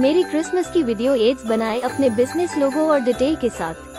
मेरी क्रिसमस की video ads बनाए अपने बिजनेस लोगो और डिटेल के साथ